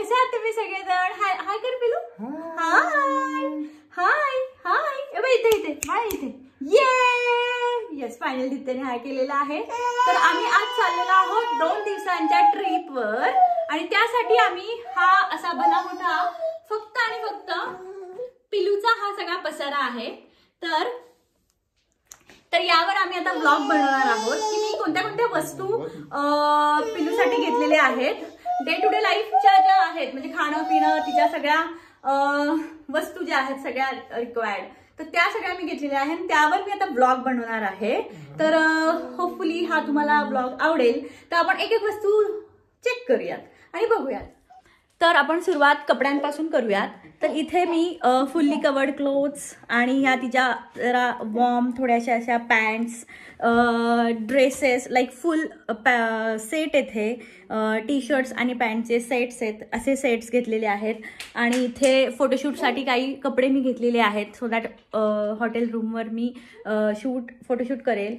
कसे आहात तुम्ही सगळेजण हाय हाय कर पिलू हाय हाय हाय बाय इथे इथे हाय इथे ये येस फायनल तिथे हाय केलेला आहे तर आम्ही आज चाललेलो आहोत दोन दिवसांच्या ट्रिपवर आणि त्यासाठी आम्ही हा असा भला मोठा फक्त आणि फक्त पिलूचा हा सगळा पसारा आहे तर तर यावर आम्ही आता ब्लॉग बनवणार आहोत की मी कोणत्या कोणत्या वस्तू पिलूसाठी घेतलेल्या आहेत डे टू डे लाईफच्या ज्या आहेत म्हणजे खाणं पिणं तिच्या सगळ्या वस्तू ज्या आहेत सगळ्या रिक्वायर्ड तर त्या सगळ्या मी घेतलेल्या आहेत त्यावर मी आता ब्लॉग बनवणार आहे तर होपफुली हा तुम्हाला ब्लॉग आवडेल तर आपण एक एक वस्तू चेक करूयात आणि बघूयात तर आपण सुरुवात कपड्यांपासून करूयात तर इथे मी फुल्ली कवर्ड क्लोथ्स आणि ह्या तिच्या जरा वॉर्म थोड्याशा अशा पॅन्ट्स ड्रेसेस लाईक फुल पॅ सेट येथे टी शर्ट्स आणि पॅन्टचे सेट्स आहेत असे सेट्स घेतलेले आहेत आणि इथे फोटोशूटसाठी काही कपडे मी घेतलेले आहेत सो दॅट हॉटेल रूमवर मी शूट फोटोशूट करेल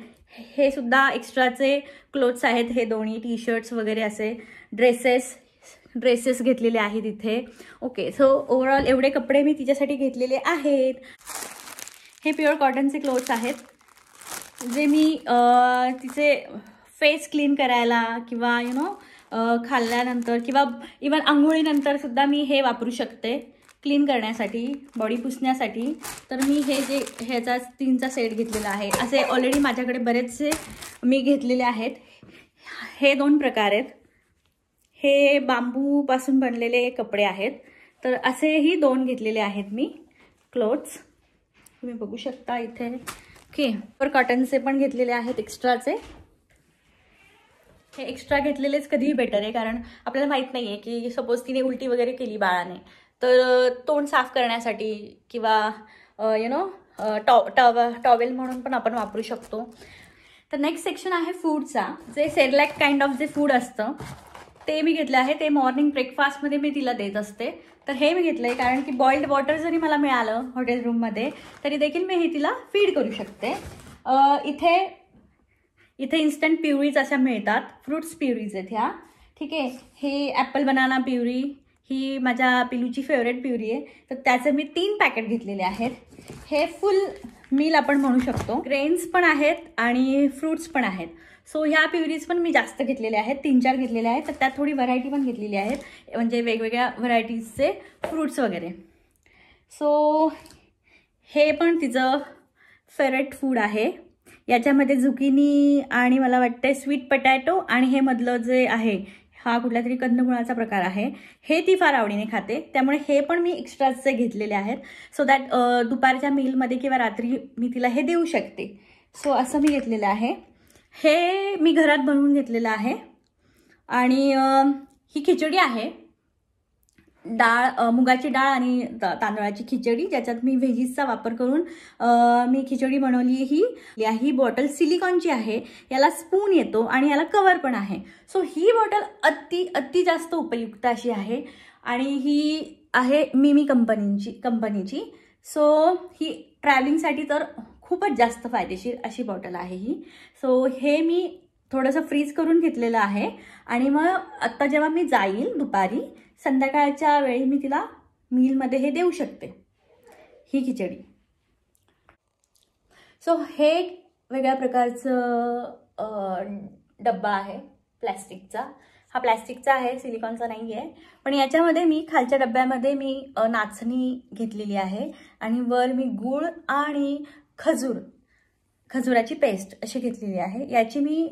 हे सुद्धा एक्स्ट्राचे क्लोथ्स आहेत हे दोन्ही टी शर्ट्स वगैरे असे ड्रेसेस ड्रेसेस घेतलेले आहेत इथे ओके सो ओवरऑल एवढे कपडे मी तिच्यासाठी घेतलेले आहेत हे प्युअर कॉटनचे क्लोथ्स आहेत जे मी तिचे फेस क्लीन करायला किंवा यु नो खाल्ल्यानंतर किंवा इवन आंघोळीनंतर सुद्धा मी हे वापरू शकते क्लीन करण्यासाठी बॉडी पुसण्यासाठी तर मी हे जे ह्याचा तीनचा सेट घेतलेला आहे असे ऑलरेडी माझ्याकडे बरेचसे मी घेतलेले आहेत हे दोन प्रकार आहेत हे बांबूपासून बनलेले कपडे आहेत तर असेही दोन घेतलेले आहेत मी क्लोथ्स तुम्ही बघू शकता इथे ओके पर कॉटनचे पण घेतलेले आहेत एक्स्ट्राचे हे एक्स्ट्रा घेतलेलेच कधीही बेटर आहे कारण आपल्याला माहीत नाही आहे की सपोज तिने उलटी वगैरे केली बाळाने तर तोंड साफ करण्यासाठी किंवा यु नो टॉ टॉव टॉवेल म्हणून पण आपण वापरू शकतो तर नेक्स्ट सेक्शन आहे फूडचा जे सेरलॅक काइंड ऑफ जे फूड असतं ते मी घेतलं आहे ते मॉर्निंग ब्रेकफास्टमध्ये मी तिला देत असते तर हे मी घेतलं आहे कारण की बॉइल्ड वॉटर जरी मला मिळालं हॉटेल रूममध्ये तरी देखील मी हे तिला फीड करू शकते इथे इथे इन्स्टंट प्युरीज अशा मिळतात फ्रुट्स प्युरीज आहेत ह्या ठीक आहे हे ॲपल बनाना प्युरी ही माझ्या पिलूची फेवरेट प्युरी आहे तर त्याचं मी तीन पॅकेट घेतलेले आहेत हे फुल मील आपण म्हणू शकतो ग्रेन्स पण आहेत आणि फ्रूट्स पण आहेत सो ह्या प्युरीज पण मी जास्त घेतलेल्या आहेत तीन चार घेतलेल्या आहेत तर त्यात थोडी व्हरायटी पण घेतलेली आहेत म्हणजे वेगवेगळ्या व्हरायटीजचे फ्रूट्स वगैरे सो हे पण तिचं फेवरेट फूड आहे याच्यामध्ये झुकिनी आणि मला वाटतं स्वीट पटॅटो आणि हे मधलं जे आहे हा कुठल्या तरी कंदमुळाचा प्रकार आहे हे ती फार आवडीने खाते त्यामुळे हे पण मी एक्स्ट्राचे घेतलेले आहेत सो दॅट दुपारच्या मीलमध्ये किंवा रात्री मी तिला हे देऊ शकते सो असं मी घेतलेलं आहे हे मी घरात बनवून घेतलेलं आहे आणि ही खिचडी आहे डाळ मुगाची डाळ आणि तांदळाची खिचडी ज्याच्यात मी व्हेजीसचा वापर करून मी खिचडी बनवली ही या ही बॉटल सिलिकॉनची आहे याला स्पून येतो आणि याला कवर पण आहे सो ही बॉटल अति अति जास्त उपयुक्त अशी आहे आणि ही आहे मिमी कंपनीची कंपनीची सो ही ट्रॅव्हलिंगसाठी तर खूपच जास्त फायदेशीर अशी बॉटल आहे ही सो हे मी थोडंसं फ्रीज करून घेतलेलं आहे आणि मग आत्ता जेव्हा मी जाईल दुपारी संध्याकाळच्या वेळी मी तिला मीलमध्ये हे देऊ शकते ही खिचडी सो हे एक वेगळ्या प्रकारचं डब्बा आहे प्लॅस्टिकचा हा प्लॅस्टिकचा आहे सिलिकॉनचा नाही आहे पण याच्यामध्ये मी खालच्या डब्यामध्ये मी नाचणी घेतलेली आहे आणि वर मी गूळ आणि खजूर खजुराची पेस्ट अशी घेतलेली आहे याची मी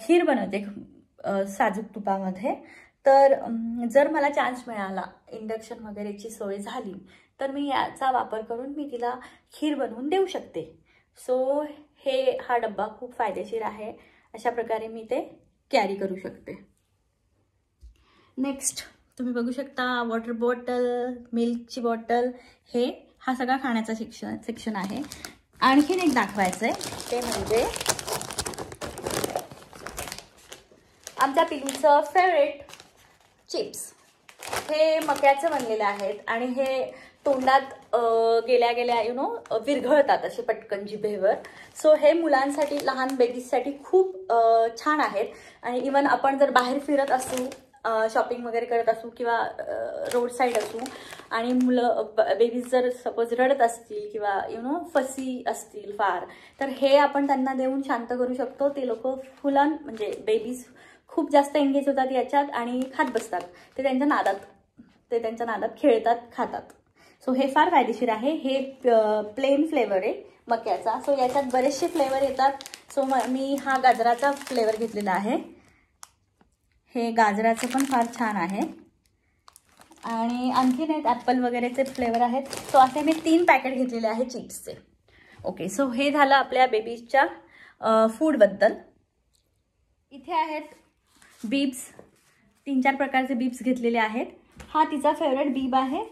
खीर बनवते साजूक तुपामध्ये तर जर मला चान्स मिळाला इंडक्शन वगैरेची सोय झाली तर मी याचा वापर करून मी तिला खीर बनवून देऊ शकते सो हे हा डब्बा खूप फायदेशीर आहे अशा प्रकारे मी ते कॅरी करू शकते नेक्स्ट तुम्ही बघू शकता वॉटर बॉटल मिल्कची बॉटल हे हा सगळा खाण्याचा शिक्षण सेक्शन आहे आणखीन एक दाखवायचं ते म्हणजे आमच्या पिलूचं फेवरेट चिप्स हे मक्याचे बनलेले आहेत आणि हे तोंडात गेल्या गेल्या यु नो विरघळतात असे पटकन जिभेवर सो हे मुलांसाठी लहान बेबीजसाठी खूप छान आहेत आणि इवन आपण जर बाहेर फिरत असू शॉपिंग वगैरे करत असू किंवा रोड साईड असू आणि मुलं बेबीज जर सपोज रडत असतील किंवा यु नो फसी असतील फार तर हे आपण त्यांना देऊन शांत करू शकतो ते लोक फुलान म्हणजे बेबीज खूप जास्त एंगेज होतात याच्यात आणि खात बसतात ते त्यांच्या नादात ते त्यांच्या नादात खेळतात खातात सो हे फार फायदेशीर आहे हे प्लेन फ्लेवर आहे मक्याचा सो याच्यात बरेचसे फ्लेवर येतात सो मी हा गाजराचा फ्लेवर घेतलेला आहे हे गाजराचं पण फार छान आहे आणि आणखीन आहेत ॲपल वगैरेचे फ्लेवर आहेत सो असे मी तीन पॅकेट घेतलेले आहे चिप्सचे ओके सो हे झालं आपल्या बेबीजच्या फूडबद्दल इथे आहेत बीब्स तीन चार प्रकारचे बीब्स घेतलेले आहेत हा तिचा फेवरेट बीब आहे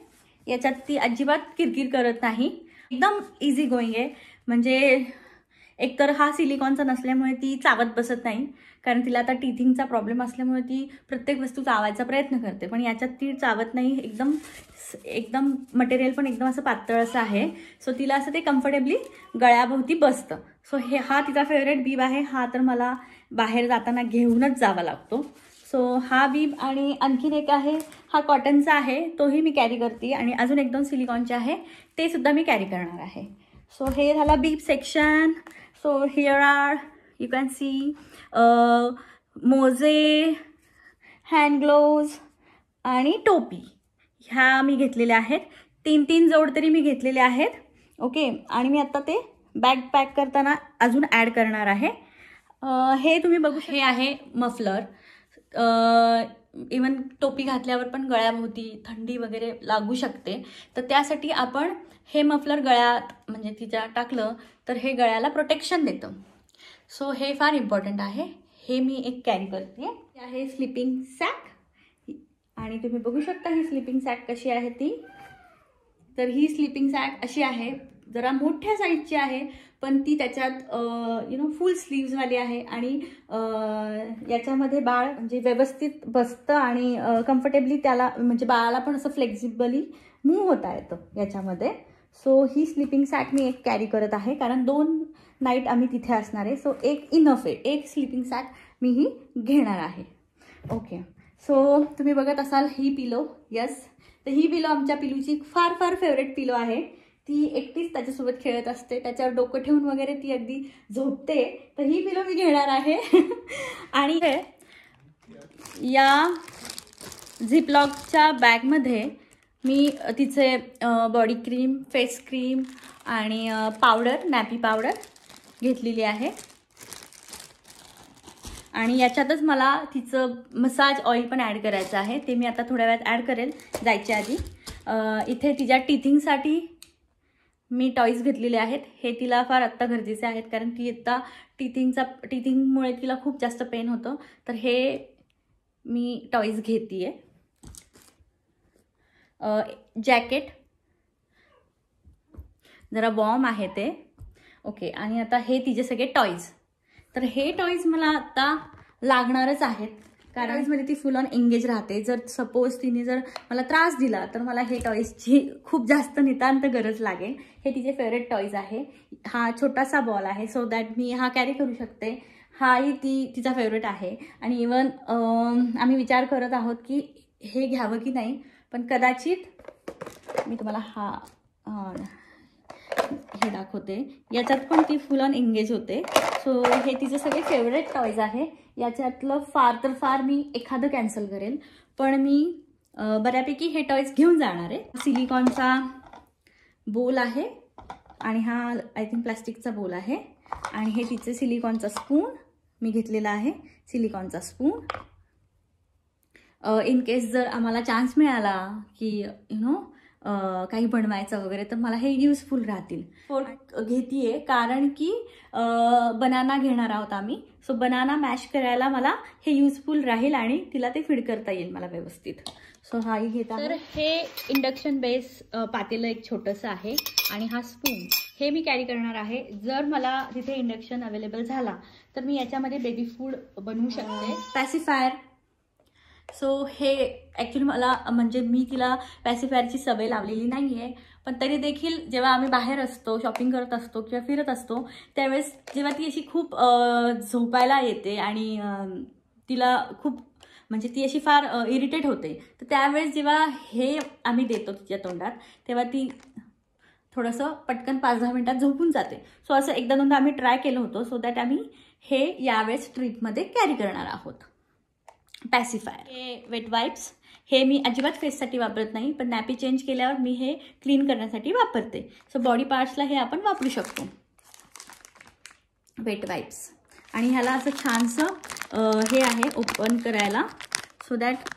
याच्यात ती अजिबात किरकिर करत नाही एकदम इझी गोईंग आहे म्हणजे एकतर हा सिलिकॉनचा नसल्यामुळे ती चावत बसत नाही कारण तिला आता टीथिंगचा प्रॉब्लेम असल्यामुळे ती प्रत्येक वस्तू चावायचा प्रयत्न करते पण याच्यात ती चावत नाही एकदम एकदम मटेरियल पण एकदम असं पातळ असं आहे सो तिला असं ते कम्फर्टेबली गळ्याभोवती बसतं सो हे हा तिचा फेवरेट बीब आहे हा तर मला बाहेर जाताना घेऊनच जावा लागतो सो हा बीब आणि आणखीन एक आहे हा कॉटनचा आहे तोही मी कॅरी करते आणि अजून एक दोन सिलिकॉनचे आहे ते सुद्धा मी कॅरी करणार आहे सो हे झाला beep section so here are you can see मोजे हँड ग्लोव्ज आणि टोपी ह्या मी घेतलेल्या आहेत तीन तीन जोड तरी मी घेतलेले आहेत ओके आणि मी आत्ता ते बॅग पॅक करताना अजून ॲड करणार आहे हे तुम्ही बघू हे आहे मफलर इवन टोपी घातल्यावर पण गळ्याभोवती थंडी वगैरे लागू शकते तर त्यासाठी आपण हे मफलर गळ्यात म्हणजे तिच्या टाकलं तर हे गळ्याला प्रोटेक्शन देतं सो हे फार इम्पॉर्टंट आहे हे मी एक कॅरी करते आहे स्लीपिंग सॅक आणि तुम्ही बघू शकता ही स्लीपिंग सॅक कशी आहे ती तर ही स्लिपिंग सॅक अशी आहे जरा मोठ्या साईजची आहे पण ती त्याच्यात यु नो फुल वाली आहे आणि याच्यामध्ये बाळ म्हणजे व्यवस्थित बसतं आणि कम्फर्टेबली त्याला म्हणजे बाळाला पण असं फ्लेक्झिबली मूव्ह होता येतं याच्यामध्ये सो ही स्लीपिंग सॅक मी एक कॅरी करत आहे कारण दोन नाईट आम्ही तिथे असणार आहे सो एक इनफ आहे एक स्लीपिंग सॅक मी ही घेणार आहे ओके सो तुम्ही बघत असाल ही पिलो यस तर ही पिलो आमच्या पिलूची फार फार फेवरेट पिलो आहे ती एकटीच त्याच्यासोबत खेळत असते त्याच्यावर डोकं ठेवून वगैरे ती अगदी झोपते तर ही पिलो मी घेणार आहे आणि या झिपलॉकच्या बॅगमध्ये मी तिचे बॉडी क्रीम फेस क्रीम आणि पावडर नॅपी पावडर घेतलेली आहे आणि याच्यातच मला तिचं मसाज ऑइल पण ॲड करायचं आहे ते मी आता थोड्या वेळात ॲड करेल जायच्या आधी इथे तिच्या टीथिंगसाठी मी टॉईज घेतलेले आहेत हे तिला फार आत्ता गरजेचे आहेत कारण ती आत्ता टीथिंगचा टीथिंगमुळे तिला खूप जास्त पेन होतं तर हे मी टॉईज घेते आहे जॅकेट जरा बॉम्ब आहे ते ओके आणि आता हे तिचे सगळे टॉईज तर हे टॉईज मला आत्ता लागणारच आहेत कारण मध्ये म्हणजे ती फुल ऑन एंगेज राहते जर सपोज तिने जर मला त्रास दिला तर मला हे टॉईजची खूप जास्त नितांत गरज लागेल हे तिचे फेवरेट टॉईज आहे हा छोटासा बॉल आहे सो दॅट मी हा कॅरी करू शकते हाही ती तिचा फेवरेट आहे आणि इवन आम्ही विचार करत आहोत की हे घ्यावं की नाही पण कदाचित मी तुम्हाला हा हे दाखवते याच्यात पण ती फुल ऑन एंगेज होते सो हे तिचं सगळे फेवरेट टॉयज आहे याच्यातलं फार तर फार मी एखादं कॅन्सल करेल पण मी बऱ्यापैकी हे टॉईज घेऊन जाणार आहे सिलिकॉनचा बोल आहे आणि हा आय थिंक प्लास्टिकचा बोल आहे आणि हे तिचे सिलिकॉनचा स्पून मी घेतलेला आहे सिलिकॉनचा स्पून इन केस जर आम्हाला चान्स मिळाला की यु नो काही बनवायचं वगैरे तर मला हे युजफुल राहतील फोर्क घेतीये कारण की बनाना घेणार आहोत आम्ही सो बनाना मॅश करायला मला हे युजफुल राहील आणि तिला ते फीड करता येईल मला व्यवस्थित सो हाही घेता तर हे इंडक्शन बेस पातेलं एक छोटंसं आहे आणि हा स्पून हे मी कॅरी करणार आहे जर मला तिथे इंडक्शन अवेलेबल झाला तर मी याच्यामध्ये बेबी फूड बनवू शकते पॅसिफायर सो हे ॲक्च्युली मला म्हणजे मी तिला पॅसिफायरची सवय लावलेली नाही आहे पण तरी देखील जेव्हा आम्ही बाहेर असतो शॉपिंग करत असतो किंवा फिरत असतो त्यावेळेस जेव्हा ती अशी खूप झोपायला येते आणि तिला खूप म्हणजे ती अशी फार इरिटेट होते तर त्यावेळेस जेव्हा हे आम्ही देतो तिच्या तोंडात तेव्हा ती थोडंसं पटकन पाच दहा मिनटात झोपून जाते सो असं एकदा दोनदा आम्ही ट्राय केलं होतं सो दॅट आम्ही हे यावेळेस ट्रीपमध्ये कॅरी करणार आहोत पॅसिफायर हे वेट वाईप्स हे मी अजिबात फेससाठी वापरत नाही पण नॅपी चेंज केल्यावर मी हे क्लीन करण्यासाठी वापरते सो बॉडी पार्ट्सला हे आपण वापरू शकतो वेट वाईप्स आणि ह्याला असं छानसं हे आहे ओपन करायला सो दॅट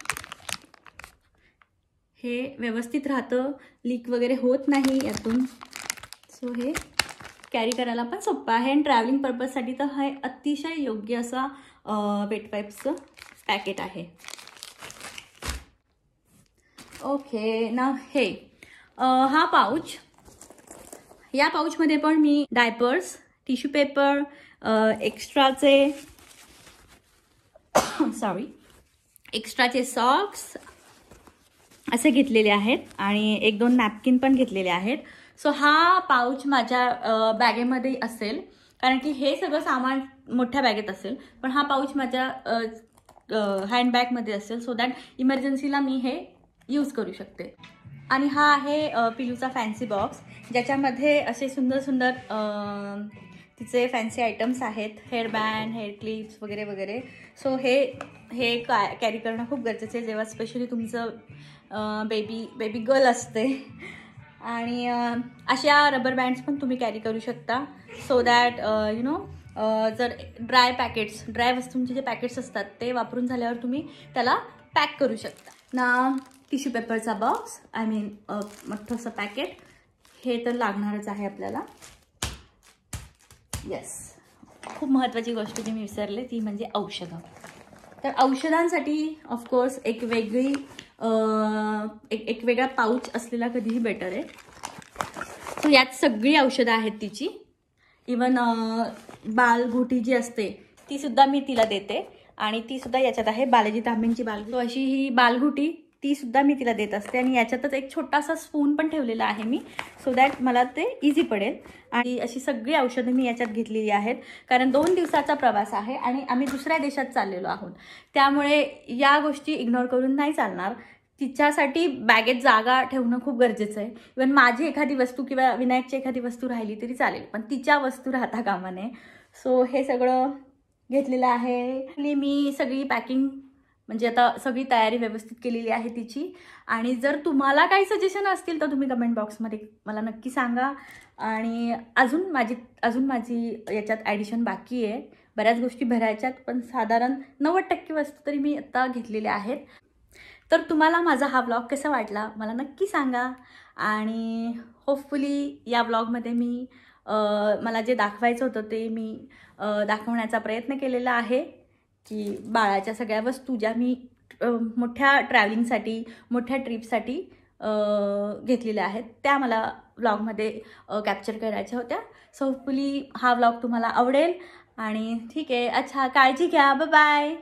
हे व्यवस्थित राहतं लीक वगैरे होत नाही यातून सो हे कॅरी करायला पण सोपं आहे आणि ट्रॅव्हलिंग पर्पजसाठी तर हे अतिशय योग्य असा वेट वाईप्सचं पॅकेट आहे ओके ना हे हा पाऊच या पाऊचमध्ये पण मी डायपर्स टिश्यू पेपर एक्स्ट्राचे सॉरी एक्स्ट्राचे सॉक्स असे घेतलेले आहेत आणि एक दोन नॅपकिन पण घेतलेले आहेत सो हा पाऊच माझ्या बॅगेमध्ये असेल कारण की हे सगळं सामान मोठ्या बॅगेत असेल पण हा पाऊच माझ्या हँडबॅगमध्ये असेल सो दॅट इमर्जन्सीला मी हे यूज करू शकते आणि हा आहे पिलूचा फॅन्सी बॉक्स ज्याच्यामध्ये असे सुंदर सुंदर तिचे फॅन्सी आयटम्स आहेत हेअरबँड हेअर क्लिप्स वगैरे वगैरे सो हे हे का कॅरी करणं खूप गरजेचं आहे जेव्हा स्पेशली तुमचं बेबी बेबी गर्ल असते आणि अशा रबर बँड्स पण तुम्ही कॅरी करू शकता सो दॅट यु नो जर ड्राय पॅकेट्स ड्राय वस्तूंचे जे पॅकेट्स असतात ते वापरून झाल्यावर तुम्ही त्याला पॅक करू शकता ना टिश्यू पेपरचा बॉक्स आय मीन मोठंसं पॅकेट हे तर लागणारच आहे आपल्याला येस खूप महत्त्वाची गोष्ट जी मी विसरले ती म्हणजे औषधं तर औषधांसाठी ऑफकोर्स एक वेगळी एक एक वेगळा पाऊच असलेला कधीही बेटर आहे सो यात सगळी औषधं आहेत तिची इवन uh, बालगुटी जी असते ती सुद्धा मी तिला देते आणि ती सुद्धा याच्यात आहे बालाजी तांबेंची तो अशी ही बालगुटी ती सुद्धा मी तिला देत असते आणि याच्यातच एक छोटासा स्पून पण ठेवलेला आहे मी सो दॅट मला ते इझी पडेल आणि अशी सगळी औषधं मी याच्यात घेतलेली आहेत कारण दोन दिवसाचा प्रवास आहे आणि आम्ही दुसऱ्या देशात चाललेलो आहोत त्यामुळे या गोष्टी इग्नोर करून नाही चालणार तिच्यासाठी बॅगेत जागा ठेवणं खूप गरजेचं आहे इवन माझी एखादी वस्तू किंवा विनायकची एखादी वस्तू राहिली तरी चालेल पण तिच्या वस्तू राहता कामा नये सो हे सगळं घेतलेलं आहे मी सगळी पॅकिंग म्हणजे आता सगळी तयारी व्यवस्थित केलेली आहे तिची आणि जर तुम्हाला काही सजेशन असतील तर तुम्ही कमेंट बॉक्समध्ये मला नक्की सांगा आणि अजून माझी अजून माझी याच्यात ॲडिशन बाकी आहे बऱ्याच गोष्टी भरायच्यात पण साधारण नव्वद टक्के वस्तू तरी मी आत्ता घेतलेल्या आहेत तर तुम्हाला माझा हा ब्लॉग कसा वाटला मला नक्की सांगा आणि होपफुली या ब्लॉगमध्ये मी मला जे दाखवायचं होतं ते मी दाखवण्याचा प्रयत्न केलेला आहे की बाळाच्या सगळ्या वस्तू ज्या मी मोठ्या ट्रॅव्हलिंगसाठी मोठ्या ट्रीपसाठी घेतलेल्या आहेत त्या मला ब्लॉगमध्ये कॅप्चर करायच्या होत्या सो होपफुली हा ब्लॉग तुम्हाला आवडेल आणि ठीक आहे अच्छा काळजी घ्या बाय